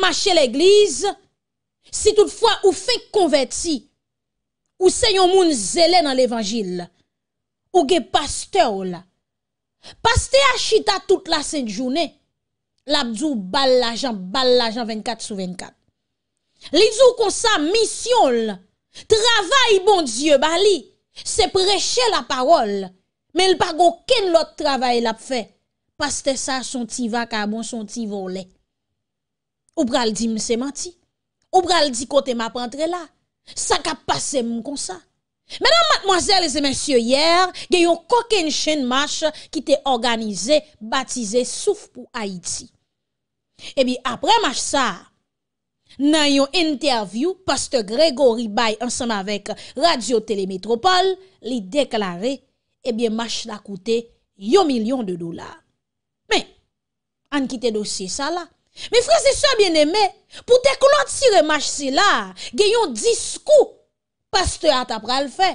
marcher l'église, si toutefois ou fait converti, ou se un monde zélé dans l'évangile, ou ge pasteur là, pasteur achita toute la sainte journée, l'abdou bal l'argent, bal l'argent 24 sur 24. L'idou comme ça, mission travail bon Dieu bali, c'est prêcher la parole, mais il pas aucun autre travail l'a fait. Pasteur ça son petit bon son petit Ou pral di mse manti? Ou pral di kote ma prantre la? Sa ka pase m kon sa? Menan matmoazel e zemensye yer, gen yon koken chen mache ki te organize batize souf pou Haiti. Ebi apre mache sa, nan yon interview, poste Gregory Baye ansan avèk Radio Telemetropole, li deklare ebi eh mache la koute yo milyon de dolar. Men, an ki te dosye sa la, Mi freze se bien eme, pou te klon ti remache si la, gen yon diskou paste ata pral fe.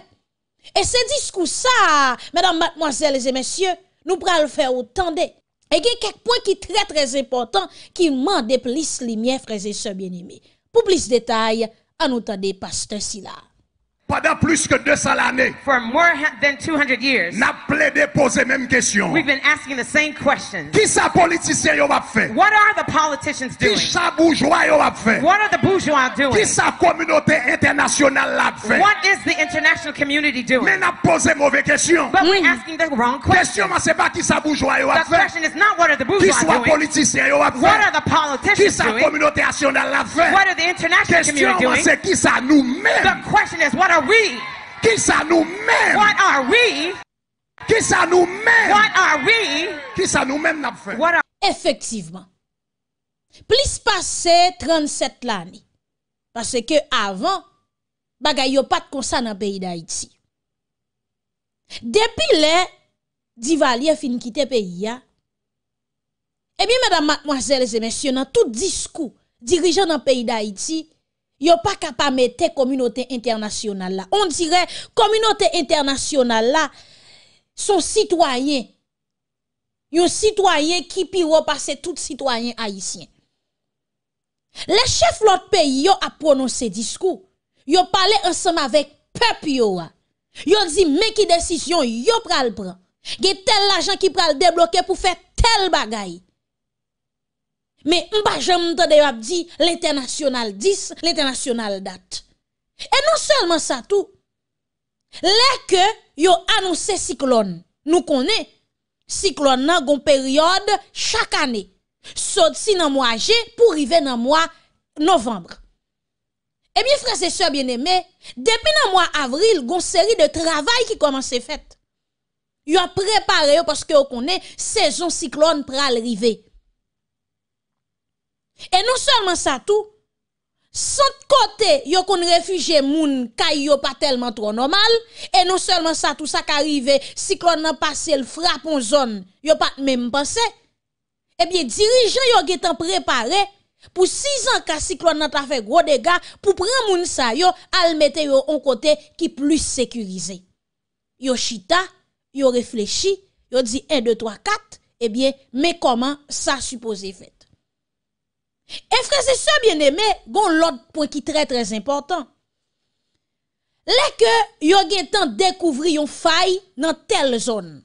E se diskou sa, mèdam matmoazèles et mèsyè, nou pral fe ou tende. E gen kèk pwè ki trè trè zèpontan ki man de plis li mien freze se bien eme. Pou plis detay anoutande paste si la. pendant plus que 200 ans. For more than 200 years. même question. We've been asking the same questions. Qui ça faire? What are the politicians doing? bourgeois yo faire? What communauté internationale va faire? What is the international community Mais n'a mauvaise question. question. pas qui ça bourgeois what are bourgeois doing? Qui ça politicien yo va faire? politicians qui communauté internationale faire? nous-mêmes? Qui ça nous-mêmes? What are we? Qui ça nous-mêmes? What are we? Qui ça nous-mêmes n'a fait? Effectivement. Plus passé 37 l'année. Parce que avant, bagay yo pas de concert dans le pays d'Haïti. Depuis les Divalier fin quitté pays et eh bien mesdames, mademoiselles et messieurs, dans tout discours dirigeant dans le pays d'Haïti, Yo pas capable mettre communauté internationale là. On dirait communauté internationale là son citoyen. Yon citoyen qui pire passe tout citoyen haïtien. Les chefs l'autre pays yo a prononcé discours. Yo parlé ensemble avec peuple yo. Yo dit mais qui décision yo pral prend. Gen tel l'argent qui pral débloquer pour faire tel bagaille. Mais on pas jamais dit l'international 10, l'international date. Et non seulement ça tout. Les que yo annoncé cyclone, nous connaît cyclone nan gon période chaque année. si dans mois G pour arriver dans mois novembre. Eh bien, frères et sœurs bien-aimés, depuis le mois avril, une série de travail qui commence à faire. Ils ont préparé parce que vous connaissez, saison cyclone pour arriver. Et non seulement ça tout, sans côté, yo kon réfugié moun kay yo pas tellement trop normal et non seulement ça tout ça qui si cyclone nan passé le frappe en zone, yo pas même pensé. Eh bien dirigeant yo getan préparé pour 6 ans ka cyclone nan ta fait gros dégâts pour prendre moun sa yo al mettre yo en côté qui plus sécurisé. Yo chita, yo réfléchi, yo dit 1 2 3 4 eh bien mais comment ça supposé fait et frère, c'est ça, bien aimé, bon, l'autre point qui est très très important. Les que yo une faille dans telle zone.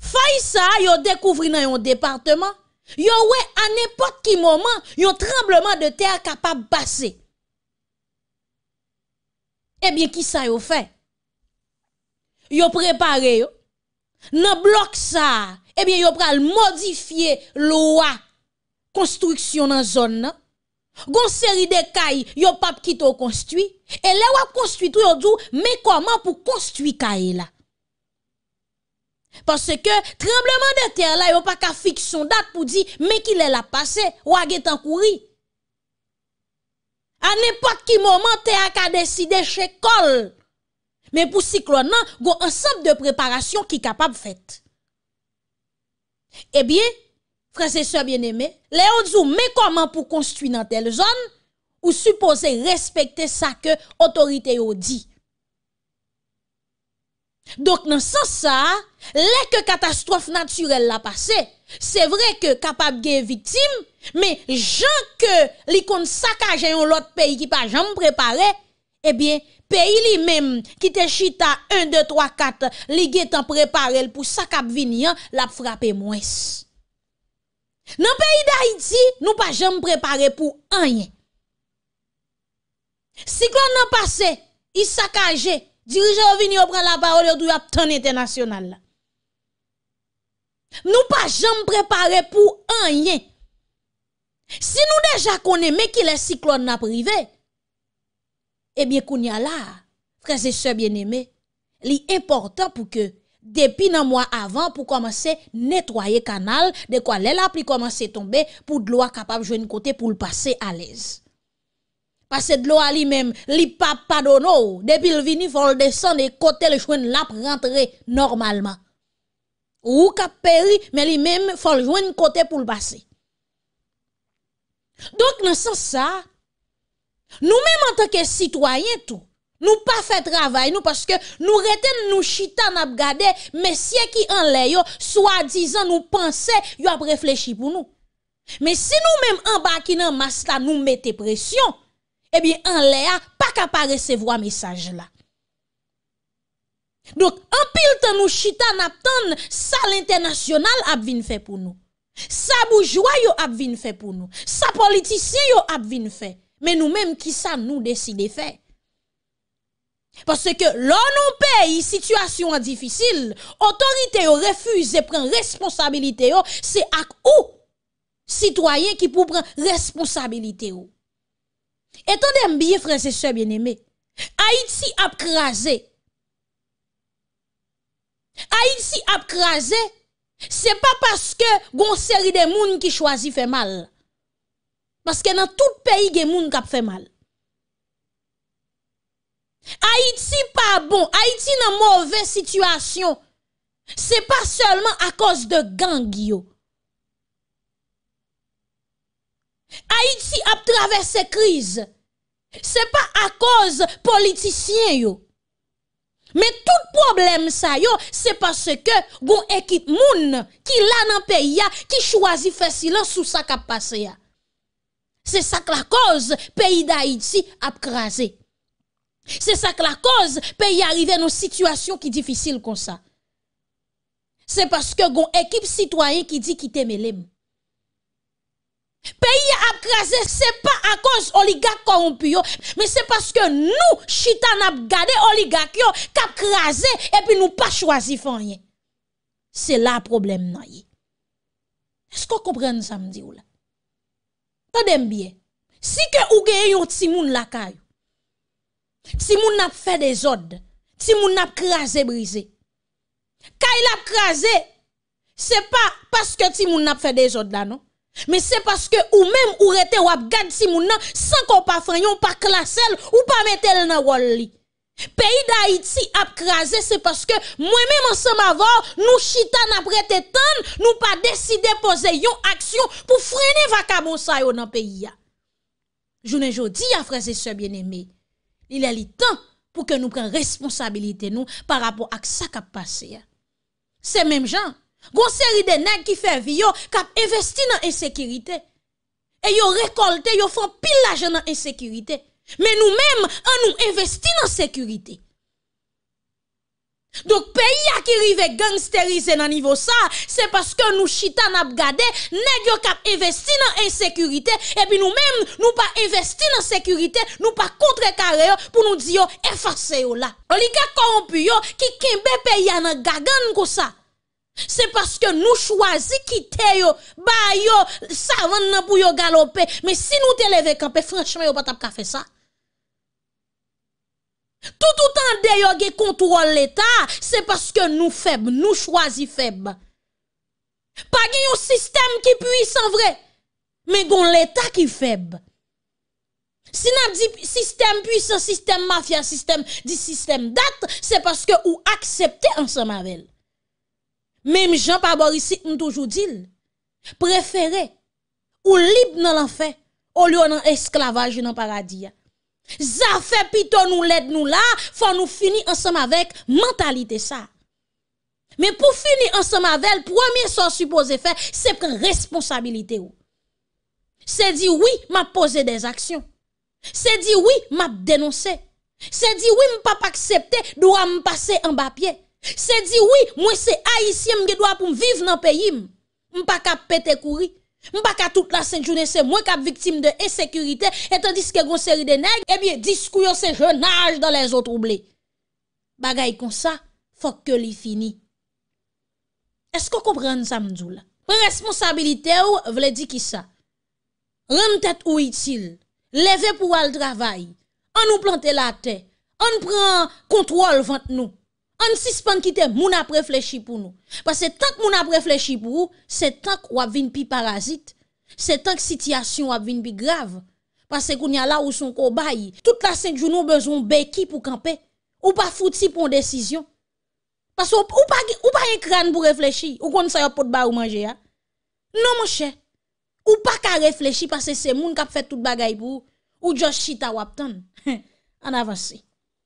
Faille ça, yon découvri dans un département. Yon ouais, à n'importe qui moment, un tremblement de terre capable passer. Eh bien, qui ça yo fait? Yo préparé yo. Dans bloc ça, eh bien, yon pral modifier loi konstruksyon nan zon nan, gon seri de kay yo pap ki tou konstwi, e le wap konstwi tou yo djou, men koman pou konstwi kay la. Parce ke trembleman de ter la, yo pa ka fiksyon dat pou di, men ki le la pase, wak etan kouri. An epak ki moman, te ak a deside che kol. Men pou si klo nan, gon ansap de preparasyon ki kapap fèt. Ebyen, eh Fransese eh bien eme, lè yon zou mè koman pou konstuit nan tel zon, ou supose respekte sa ke otorite yon di. Dok nan san sa, lè ke katastrofe naturel la pase, se vre ke kapab genye vitim, mè jan ke li kon sa ka jayon lot peyi ki pa jan mou prepare, e bie peyi li mèm ki te chita 1, 2, 3, 4, li genye tan prepare l pou sa kap vini an, la pfrape mwese. Dans le pays d'Haïti, nous pas jamais préparé pour rien. Si Cyclone a passé, il le dirigeant venu prendre la parole au droit ton international. Nous pas jamais préparé pour rien. Si nous déjà connaissons qui les cyclones n'a privé, eh bien, qu'on y a là, frères et sœurs bien-aimés, l'important pour que depuis un mois avant pour commencer nettoyer canal de quoi les la pluie à tomber pour de l'eau capable de jouer côté pour le passer à l'aise parce que de l'eau à lui-même li pas pardonno depuis le vini faut le descendre et côté le joindre rentrer normalement ou cap péri mais lui-même faut le joindre côté pour le passer donc dans sens ça nous-mêmes en tant que citoyens tout nous pas fait travail nous parce que nous restons nous chita n'a messieurs qui en l'air soi-disant nous pensait yo a réfléchi pour nous. Mais si nous-mêmes en bas qui dans masse nous mettez pression, eh bien en l'air pas capable recevoir message là. Donc, en pile temps nous chita ça l'international a fait pour nous. Ça bourgeois a fait pour nous. Ça politicien yo a fait. Mais nous-mêmes qui ça nous de faire parce que l'on nous pays situation difficile, autorité refuse de prendre responsabilité c'est à ou citoyen qui pour prendre responsabilité Étendez bien frères et sœurs bien-aimés. Haïti a crasé. Haïti a crasé. C'est pas parce que gon série de moun qui choisit fait mal. Parce que dans tout pays il y a des gens qui fait mal. dans mauvaise situation c'est pas pas seulement à cause de gang yo. Haïti a traversé crise. C'est pas à cause politicien yo. Mais tout problème ça yo, c'est parce que bon équipe moun qui là dans pays qui choisit faire silence sur ça qui passé C'est ça que la cause pays d'Haïti a crasé. C'est ça que la cause pays arriver dans une situation qui est difficile comme ça. C'est parce que une équipe citoyenne qui dit t'aime Le Pays a crasé, c'est pas à cause oligarques corrompus, mais c'est parce que nous, chita avons gardé oligarques qui crasé et puis nous pas choisi rien. C'est là le problème. Est-ce qu'on comprend ça me dit ou là? Tendez bien. Si que ou gagne un petit la si moun n'a fait des ordres, si moun n'a crasé brisé. Quand il a crasé, c'est pas parce que si moun n'a fait des ordres là non, mais c'est parce que ou même ou rete ou gade si moun nan sans qu'on pas fanyon, pas classel ou pas mettre dans wali. Pays d'Haïti a crasé, c'est parce que moi-même ensemble avant, nous chita n'a prêté tant, nous pas décidé poser une action pour freiner vacabon dans le pays. Je ne jodi, frères et sœurs bien-aimés. il y a li tan pou ke nou pren responsabilite nou par rapport ak sa kap pase ya. Se menm jan, goun seri de nag ki fe vi yo kap investi nan ensekirite. E yo rekolte, yo fon pil laje nan ensekirite. Men nou menm an nou investi nan ensekirite. Donc, pays qui gangsteriser gangsterisé dans niveau ça, c'est parce que nous chita n'a gardé, nous cap investi dans l'insécurité et puis nous-mêmes, nous pas investi dans sécurité, nous pas contre-carré, pour nous dire, effacez On là. Oligarque corrompu qui kembe pays dans gagan comme ça. C'est parce que nous choisissons quitter yo, ba yo, savant nan pour yo galoper. Mais si nous te levé campé, franchement, yo pas tap ça. Tout autant d'ailleurs qui contrôle l'État, c'est parce que nous faibles, nous choisissons faibles. Pas un système qui puissant vrai, mais gon l'État qui faible. Si nous dit système puissant, système mafia, système dit système date, c'est parce que ou acceptez ensemble avec Même Jean Pabor ici, nous toujours dit, préférer ou libre dans l'enfer au lieu d'un esclavage dans le paradis. Ça fait plutôt nous l'aide nous là, faut nous finir ensemble avec mentalité ça. Mais pour finir ensemble avec, premier sort supposé faire, c'est prendre responsabilité C'est dire oui, m'a posé des actions. C'est dire oui, m'a dénoncé. C'est dire oui, m'a pas accepté, doit me passer en papier. C'est dire oui, moi c'est haïtien, je dois pour vivre dans le pays. Je pas péter courir. M'baka toute la sainte journée, c'est moi victime de insécurité, et tandis que une série de nègres, eh bien, discours c'est jeune nage dans les autres troublés. Bagay comme ça, faut que les fini. Est-ce que vous comprenez ça, m'doule? Responsabilité ou, vle dit, qui ça? Rendre tête ou utile, lever pour aller travail, on nous plante la terre, on prend contrôle vente nous on suspend qui moun a réfléchi pour nous parce que tant que moun a réfléchi pour c'est tant qu'on a vinn pi parasite c'est tant que situation a pi grave parce qu'on y a là où son cobaye toute la cinq jours nous besoin béquille pour camper ou pas fouti pour une décision parce que ou pas ou pas un crâne pour réfléchir ou qu'on ça pour ba ou manger non mon cher ou pas qu'à réfléchir parce que c'est moun qui a fait toute bagaille pour ou just chita ou en avance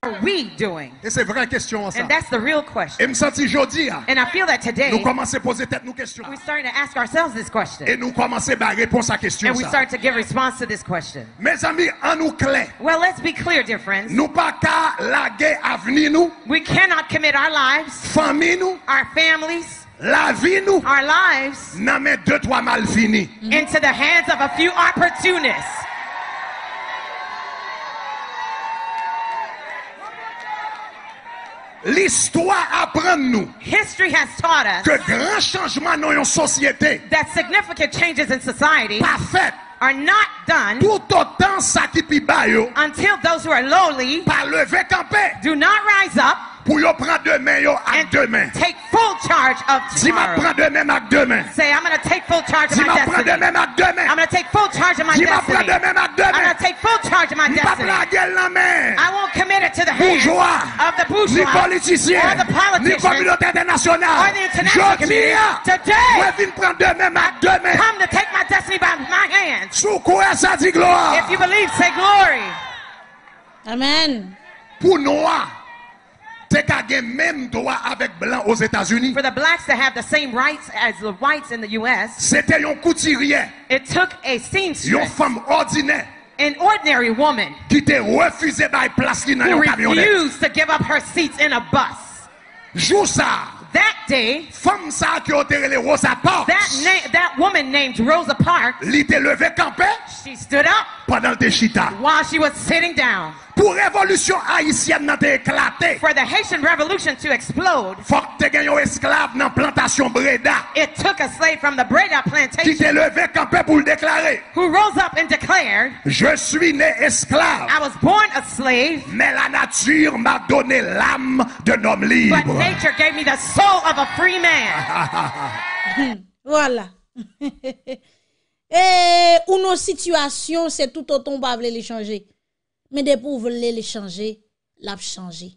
are we doing? Et c'est vraie question ça. And that's the real question. Et me senti jodi And I feel that today. Nous are poser tête nous We starting to ask ourselves this question. Et nous à à question And we start to give response to this question. Mes amis, en nous clair. Well, let's be clear, dear friends. Nous pas nous. We cannot commit our lives. nous. Our families. La vie nous. Our lives. deux mal Into the hands of a few opportunists. history has taught us that significant changes in society are not done until those who are lowly do not rise up Pour yo prendre demain yo à demain. Take full charge of demain à Say I'm going take full charge of my destiny. m'a demain à demain. I'm going take full charge of my destiny. m'a demain à demain. I'm going take full charge of my destiny. I won't commit it to the hands bourgeois, of the bourgeois, the ni communauté internationale. the international Je community. Today, moi prendre demain to take my destiny by my hands. Sous quoi ça dit gloire? If you believe, say glory. Amen. Pour nous se kage menm dowa avek blan ouz Etasuni, se te yon kouti rye, yon fam ordine, ki te refuze bay plasli nan yon kamyonet, jou sa, fam sa ki otere le Rosa Parks, li te leve kampe, si stood up, While she was sitting down. Pour révolution haïtienne nante éclaté. For the Haitian revolution to explode. For te gayon esclav nan plantation Breda. It took a slave from the Breda plantation. Qui te levè campè pou l'déclaré. Who rose up and declared. Je suis né esclav. I was born a slave. Mais la nature m'a donné l'âme de nom libre. But nature gave me the soul of a free man. Voilà. E ou nou situasyon, se tout o ton pa vle li chanje. Men depou vle li chanje, la vle chanje.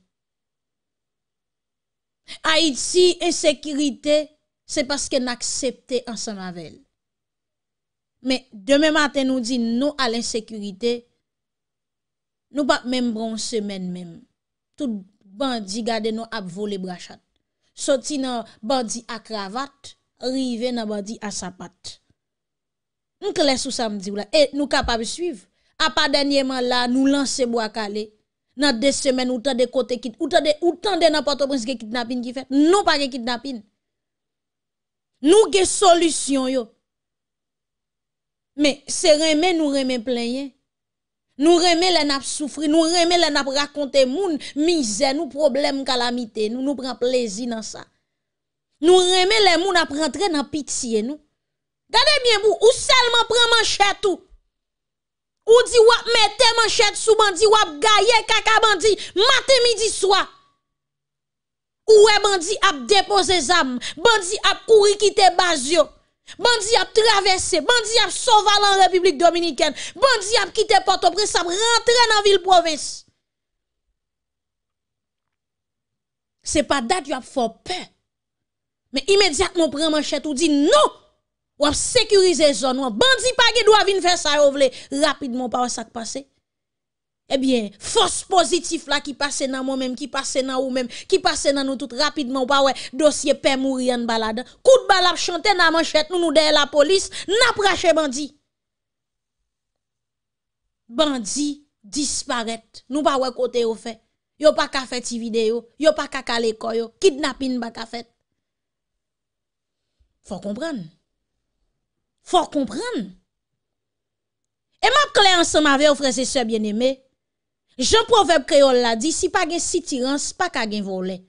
A iti, ensekirite, se paske n'aksepte ansan lavel. Men deme maten nou di nou al ensekirite, nou pa membron semen mem. Tout bandi gade nou ap vole brachat. Soti nan bandi akravat, rive nan bandi asapat. Nous clair sous samedi là et nous capables suivre. À pas dernièrement là nous lancer bois calé. Dans deux semaines autant de côté qui autant de autant de n'importe prince qui kidnapping qui fait. Non pas de kidnapping. Nous avons solution yo. Mais c'est remet nous remet plein. Hein. Nous remet les n'a souffrir, nous remet les n'a raconter moun misère, nous problème calamité, nous nous prend plaisir dans ça. Nous remet les moun n'a rentrer dans pitié nous. Gardez bien vous, ou seulement prend manchette ou. Ou dit wap mette manchette sous bandi, wap gaye kaka bandi, matin midi soir. Ou est bandi ap déposer zam, bandi ap courir quitter bazio. Bandi ap traversé, bandi ap sauval en République Dominicaine, bandi ap quitter Port-au-Prince, ap rentrer dans ville province. C'est pas date y fort peur. Mais immédiatement prend manchette ou dit non ou à sécuriser zone ou bandi pas qui doit venir faire ça rapidement pas ça qui passe eh bien force positive là qui passe dans moi même qui passe dans ou même qui passe dans nous tout rapidement pas ouais dossier père mourir en balade coup de chante chanter dans manchette nous nous de la police n'a praché bandit Bandi disparaît. nous pas ouais côté au fait yo pas qu'à faire vidéo yo pas qu'à l'école kidnapping pas qu'à faire faut comprendre faut comprendre. Et m'a clé ensemble avec vos frères et sœurs bien-aimés. Jean Proverbe créole l'a dit, si pas gen sitirance, pas ka gen volé.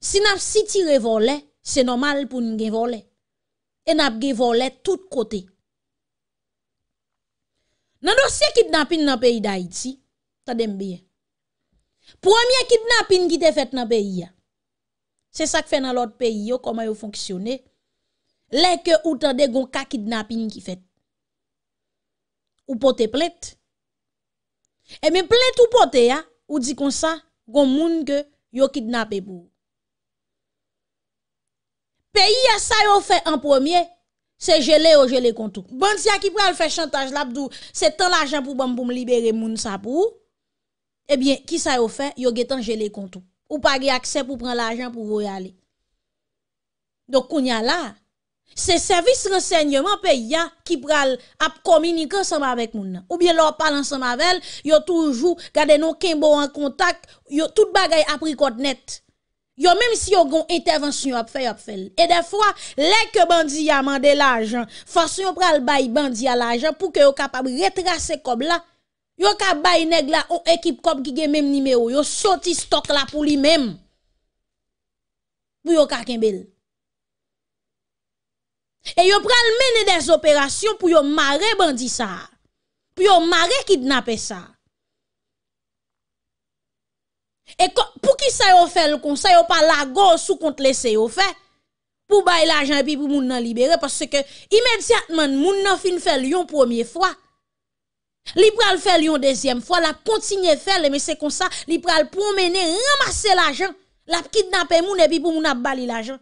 Si n'a si tiré c'est normal pour nous gen volé. Et n'a gen volé tout côté. Dans le dossier kidnapping dans le pays d'Haïti, tendez bien. Premier kidnapping qui était fait dans le pays, c'est ça que fait dans l'autre pays, comment ils fonctionnent. Lè que ou tande gon ka kidnapping ki fait. Ou pote plet. Et mais plet ou pote ya, ou di kon sa, gon moun ke yo kidnappé pou. pays a sa yo fait en premier, c'est gelé ou gelé kontou. Bon si a ki pral fe chantage labdou, se tan l'ajan pou bom pou m libere moun sa pou, e bien, ki sa yo fe, yo getan gelé kontou. Ou pa ge akse pou l'argent pour pou aller donc on koun a la, Se servis rasegnman pe ya Ki pral ap komunika Sama vek moun Ou bien lor palan sama vel Yo toujou gade nou kenbo an kontak Yo tout bagay apri kote net Yo menm si yo gon intervensyon ap fey ap fel E defwa lek bandi ya mande la ajan Fas yo pral bay bandi ya la ajan Pou ke yo kapab retras se kob la Yo kap bay neg la Ou ekip kob ki gen menm nimeyo Yo soti stok la pou li menm Pou yo ka kenbel Et ils pral mener des opérations pour yo marrer bandit ça. Pour yo marrer kidnapper ça. Et pour qui ça yo fait le conseil, yo pas la go sous compte laisser yo fait pour bailler l'argent et puis pour moun nan libérer parce que immédiatement moun nan fin fait lion première fois. Li pral le lion deuxième fois, la continuer faire mais c'est comme ça, li pral promener ramasser l'argent, la kidnapper moun et puis pour moun a l'argent.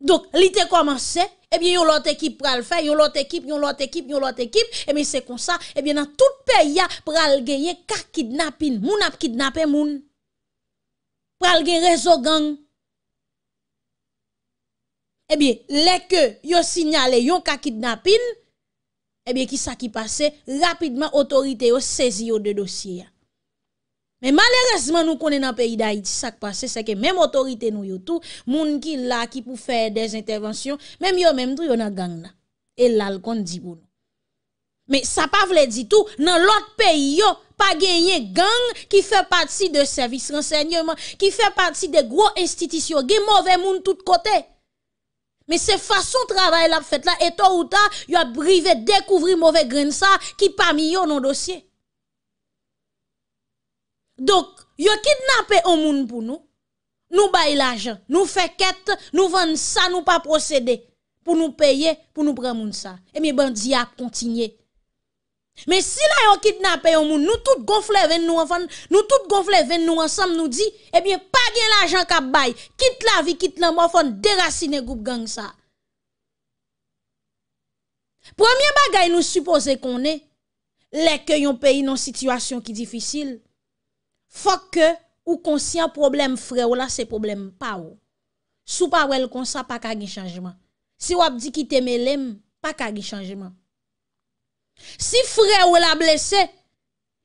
Donc, l'été commencé, et eh bien, yon l'autre équipe pral faire, yon l'autre équipe, yon l'autre équipe, yon l'autre équipe, et eh bien, c'est comme ça, et eh bien, dans tout pays, pral gagner ka kidnapping, moun ap kidnappé moun. Pral gagner réseau gang. Eh bien, les que yon signalé yon ka kidnapping, eh bien, qui ça qui passe, rapidement, autorité yon saisi yon de dossier. Mais malheureusement, nous connaissons dans le pays d'Haïti, ça qui passe, c'est que même autorité nous, yo tout, moun qui là, qui pour faire des interventions, même yo même tout, yo dans gang là. Et là, le dit Mais ça pas veut dire tout, dans l'autre pays, a pas de gang qui fait partie de services renseignement, qui fait partie des gros institutions, des mauvais moun tout côté. Mais c'est façon travail la fait là, et tôt ou tard, yo a brivé découvrir mauvais grain ça, qui pas mis dans dossier. Donc, yo kidnappé un moun pour nous. Nous bail l'argent, nous fait quête, nous vend ça, nous pas procéder pour nous payer, pour nous prendre moun ça. Et eh mes bandits a continué. Mais si là yon kidnappé un moun, nous tout gonfler, ven nous ensemble, nous tout gonfler, ven nous ensemble nous dit eh bien pas gain l'argent k'ap bail. quitte la vie, quitte la mort, fon déraciner groupe gang ça. Premier bagay nous supposons qu'on est les que yon pays dans situation qui difficile faut que ou conscient problème frère ou là c'est problème pas ou. Sou pas wel kon sa pas ka changement. Si ou dit kite melem, pas ka changement. Si frère ou la blessé,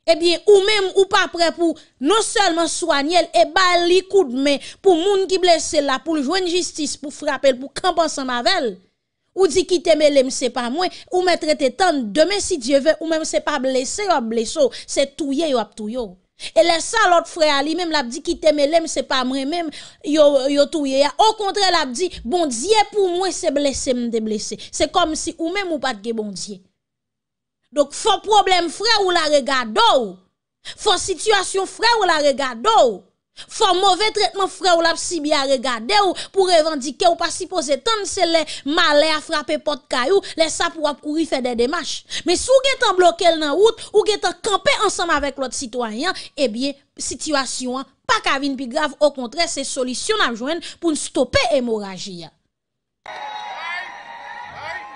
eh bien ou même ou pas prêt pour non seulement soigner et eh ben, li coup de main pour moun qui blessé là pour joindre justice pour frapper pour camper ensemble avec ou dit kite melem c'est pas moi ou mettre temps demain si Dieu veut ou même c'est pas blessé ou blessé c'est vous ou touyer et là ça, l'autre frère, lui-même, l'a dit, qui mes lèmes, c'est pas moi-même, yo, yo touye. Au contraire, l'a dit, bon Dieu, pour moi, c'est blessé, m'de blessé. C'est comme si ou même ou pas de bon Dieu. Donc, faut problème, frère, ou la regarde, oh. faut situation, frère, ou la regarde, oh un mauvais traitement frère ou la psy regarder ou pour revendiquer ou pas supposé tant c'est les malais à frapper porte caillou, les ça pour courir faire des démarches. Mais si vous êtes bloqué dans route ou êtes campé ensemble avec l'autre citoyen, eh bien situation pas qu'à venir plus grave au contraire c'est solution à joindre pour stopper hémorragie.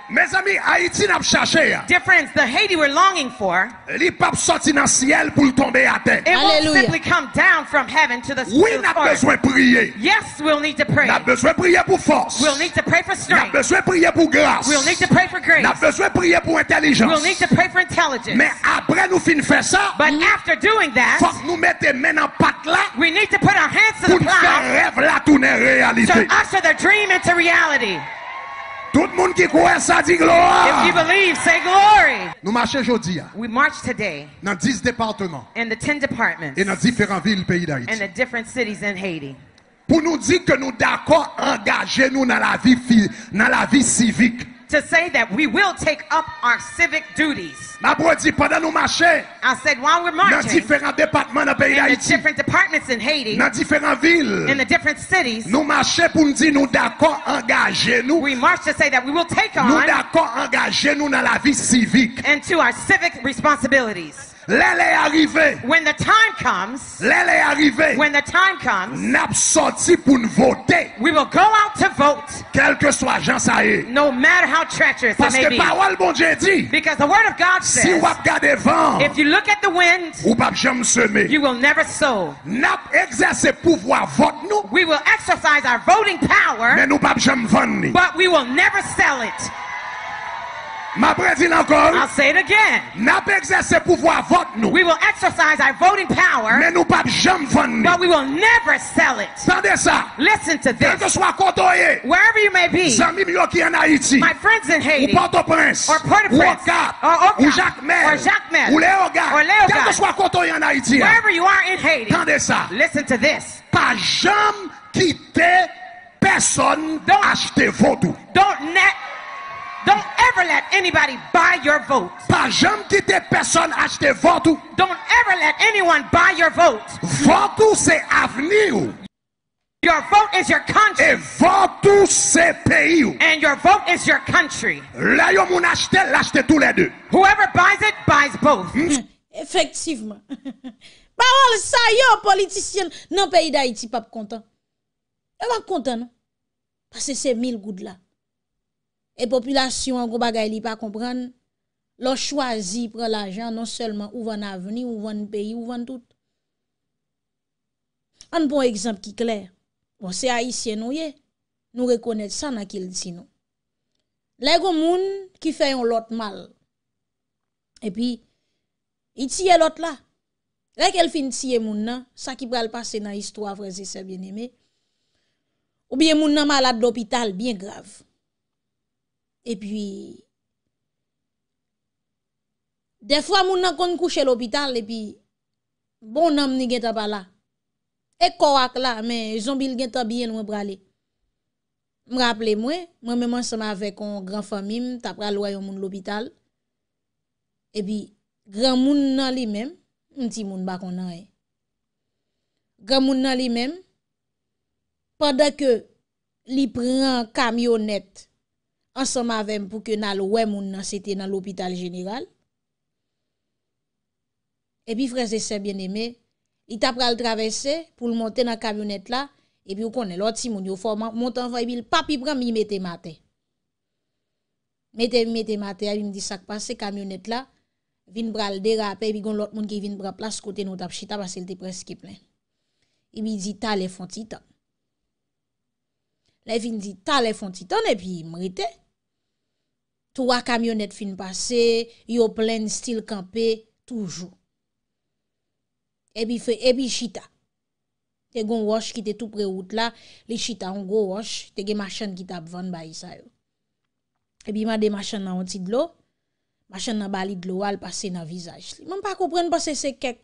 Mes amis, Haïti n'a pas cherché. Hein. Difference, the Haiti we're longing for. ciel pour tomber à terre. It won't simply come down from heaven to the besoin prier. Yes, we'll need to pray. prier pour force. We'll need to pray for strength. prier pour grâce. We'll need to pray for grace. prier pour intelligence. need to pray for intelligence. Mais après nous fin faire ça, but after doing that, nous mettre en patte We need to put our hands to the Pour rêve là reality. Tout le monde qui croit ça dit gloire. If you believe, say glory. Nous marchons aujourd'hui. Hein. We march today. Dans 10 départements. In the 10 departments. Et dans différentes villes pays d'Haïti. In the different cities in Haiti. Pour nous dire que nous d'accord engager nous dans la vie dans la vie civique. to say that we will take up our civic duties. I said while we're marching in the different departments in Haiti, in the different cities, we march to say that we will take on to our civic responsibilities. When the time comes. When the time comes. We will go out to vote. No matter how treacherous it may be. Because the word of God says. If you look at the wind. You will never sow. We will exercise our voting power. But we will never sell it. Ma I'll say it again. N'a We will exercise our voting power. But we will never sell it. Listen to this. Wherever you may be. Haïti. My friends in Haiti. Ou Port-au-Prince. Or Port-au-Prince. Ou Or Ou Jacmel. Or Jacmel. Ou Or Haïti. Wherever you are in Haiti. Listen to this. Pas jamais quitter personne acheter vodou. Don't net Don't ever let anybody buy your vote. Pa jam kite person achte votou. Don't ever let anyone buy your vote. Votou se avni ou. Your vote is your country. E votou se peyi ou. And your vote is your country. La yo moun achte, l'achte tou le de. Whoever buys it, buys both. Efektivman. Pa wale sa yo politisyen nan peyi da iti pap kontan. E wak kontan nou. Pase se mil goud la. et population en gros bagay li pas comprendre l'on choisi prend l'argent non seulement ou vendre avenir ou vendre pays ou vendre tout un bon exemple qui est clair bon c'est haïtien nous nous reconnaître ça dans qu'il dit nous les gens qui fait un lot mal et puis il et l'autre là Lè kel fin tiye moun nan, ça qui pral passer nan histwa vreze c'est bien aimé. ou bien moun nan malade d'hôpital bien grave. E pwi, defwa moun nan kon kouche l'opital, e pi, bon nan mni gen ta bala. E korak la, men, zon bil gen ta biyen mwen prale. Mwen rappele mwen, mwen mwen seman avek kon gran famim, tapra lwayon moun l'opital, e pi, gran moun nan li men, mwen ti moun bakon nan e. Gran moun nan li men, padak yo, li pran kamyonet, ansan ma vem pou ke nan l wè moun nan sete nan l opital jeniral, epi freze se bien eme, ita pral travese pou l monte nan kamyonet la, epi ou konen l ot si moun yo fò, monte an fò epi l papi pran mi mette mate. Mete mi mette mate, epi m di sak pa se kamyonet la, vin pral dera apè, epi gon lot moun ki vin pral plas kote nou tap chita, bas el te pres ki plen. Epi di ta le fon titan. La vin di ta le fon titan, epi m rite, Touwa kamyonet fin pase, yo plen stil kampe, toujou. Ebi fè, ebi chita. Te goun wosh ki te tou preout la, li chita, on goun wosh, te gen masyan ki tap van bayi sa yo. Ebi ma de masyan nan woti dlo, masyan nan bali dlo al pase nan vizaj li. Man pa koupren pa se se kek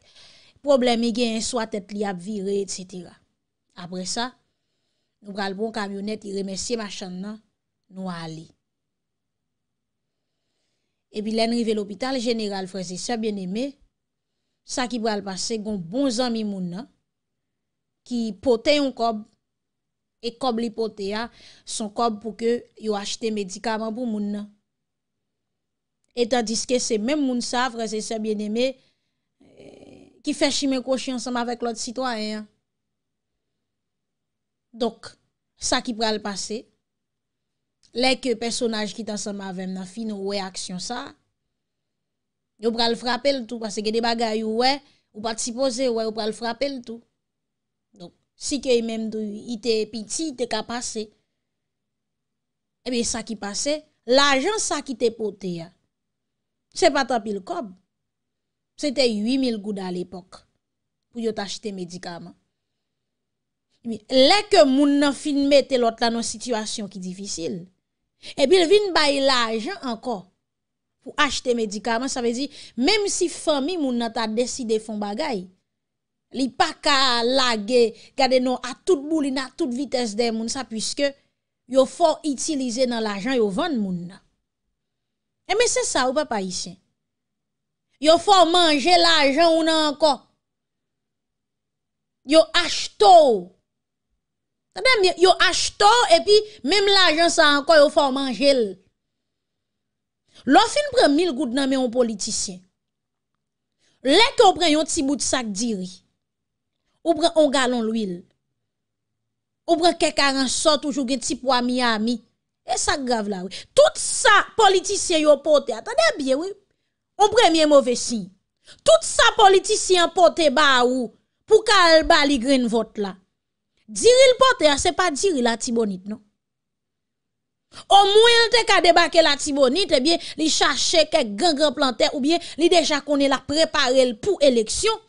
probleme gen yon swat et li ap vire et sitira. Apre sa, nou pral bon kamyonet, yon remesye masyan nan nou al li. Epi len rive l'hopital, jeneral freze sebyen eme, sa ki pral pase gon bon zami moun nan ki pote yon kob e kob li pote ya ah, son kob pou ke yo achete medikaman pou moun nan. Etan diske semen moun sa freze sebyen eme ki feshi men koshi ansama vek lote sitwayen. Dok sa ki pral pase. Lèk personaj ki tan sa mavem nan fin nou we aksyon sa, yo pral frapel tout, pase ke de bagay ou we, ou pati pose, ou we pral frapel tout. Donk, si ke menm do ite piti, ite ka pase, ebe sa ki pase, la jan sa ki te pote ya. Se patan pil kob, se te 8000 gouda al epok, pou yo tachite medikaman. E Lèk moun nan fin mette lòt lan nan situasyon ki difisil, Et puis, il vient bailler l'argent encore pour acheter médicaments. Ça veut dire, même si famille a décidé de faire des li pa ka a pas non à toute boule, à toute vitesse des moun puisque Il faut utiliser dans l'argent, yo vendre vendre Et mais c'est ça, au papa ici. Yo faut manger l'argent ou nan encore. Yo acheter Yo achto epi mèm l'agen sa anko yo fòm anjel Lò fin pre mil gout nan mè yon politisyen Lè ki yon pre yon tsi bout sak diri Ou pre yon galon l'wil Ou pre kekaren sot ou jougen tsi pwa mi a mi E sak grav la wè Tout sa politisyen yon pote Atade bie wè Ou pre mè mò vè si Tout sa politisyen pote ba ou Pou ka el bali gren vot la Diri l'pote, ah, se pa diri la tibonit, no? O mwen te ka debake la tibonit, e eh bie li chache kek gen gen plante, ou bie li deja konen la preparel pou eleksyon,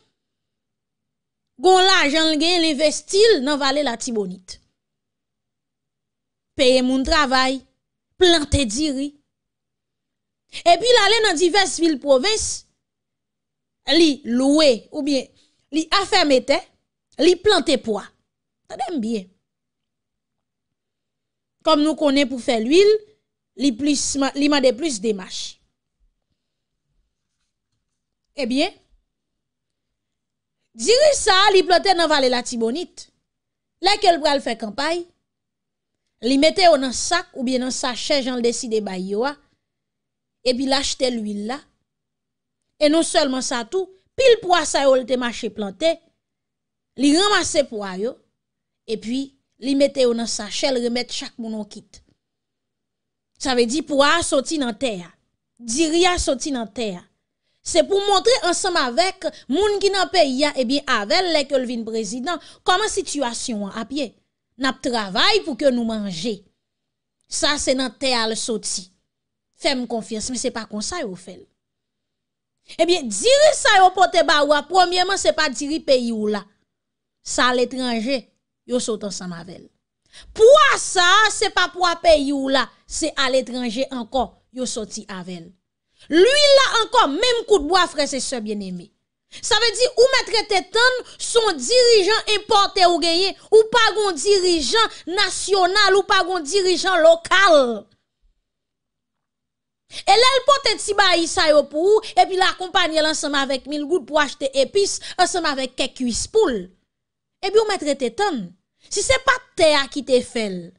gon la jan gen li vestil nan vale la tibonit. Peye moun travay, plante diri. E pi la le nan divers vil province, li loue, ou bie li afemete, li plante poa. Sa dem byen. Kom nou konen pou fe l'huil, li ma de plus de mash. E eh byen, diri sa, li planten nan vale la tibonit, la kel pral fe kampay, li meten ou nan sak ou biye nan sachet jan l'desi de bayiwa, e bi l'achete l'huil la, e non selman sa tou, pil pou asay ou l'te mash e planten, li ramase pou a yo, et puis li mette dans sa sachet, remettre chaque moun quitte. Ça veut dire pour a sorti dans terre. Diria sorti dans terre. C'est pour montrer ensemble avec moun qui dans pays et eh bien avec le président comment situation à pied. N'a travail pour que nous manger. Ça c'est dans terre le sorti. Fais-moi confiance mais c'est pas comme ça yo fait. Eh bien, dire ça au pote baoua, premièrement, c'est pas diri pays ou là. Ça l'étranger yo sont ensemble avec Pour ça, c'est pas pour payer pays ou là, c'est à l'étranger encore, yo sorti avec Lui là encore, même coup de bois, frère c'est sœurs bien aimé. Ça veut dire, ou mettre tête son dirigeant importé ou gagné, ou pas un dirigeant national, ou pas un dirigeant local. Et là, elle porte petit baï ça pour et puis l'accompagner ensemble avec mille gouttes pour acheter épices, ensemble avec quelques cuisses poules. Et puis, on mettre tonnes. Si c'est pas terre qui te fait,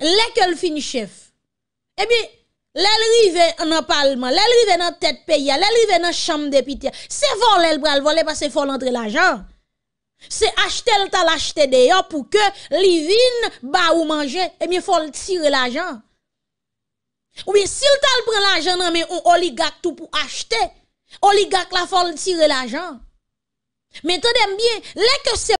l'école fini chef, eh bien, l'elle rive en parlement, l'elle rive dans tête pays, l'elle rive dans chambre pitié. c'est volé le bras, volé parce qu'il faut l'entrer l'argent. C'est acheter le tal acheté d'ailleurs pour que l'ivine bas ou manger, eh bien, faut le tirer l'argent. Ou bien, si le prend l'argent, non, mais on oligarque tout pour acheter. Oligarque la faut le tirer l'argent. Mais t'en bien, l'école c'est